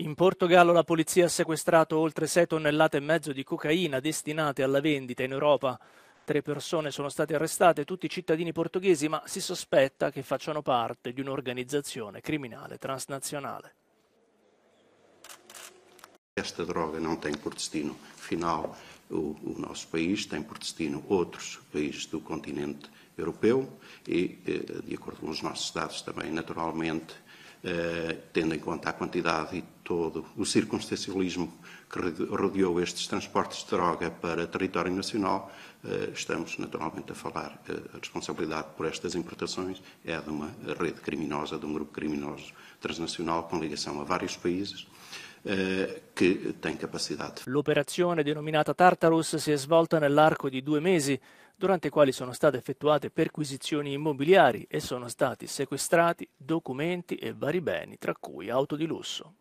In Portogallo la polizia ha sequestrato oltre 6 tonnellate e mezzo di cocaina destinate alla vendita in Europa. Tre persone sono state arrestate, tutti cittadini portoghesi, ma si sospetta che facciano parte di un'organizzazione criminale transnazionale. Questa droga non ha por destino final o, o nosso país, tem por destino altri paesi del continente europeo e, eh, de acordo com os nossos dados, também naturalmente Eh, tendo em conta a quantidade e todo o circunstancialismo que rodeou estes transportes de droga para território nacional, eh, estamos naturalmente a falar, eh, a responsabilidade por estas importações é de uma rede criminosa, de um grupo criminoso transnacional com ligação a vários países, eh, che tem capacità. L'operazione denominata Tartarus si è svolta nell'arco di due mesi, durante i quali sono state effettuate perquisizioni immobiliari e sono stati sequestrati documenti e vari beni, tra cui auto di lusso.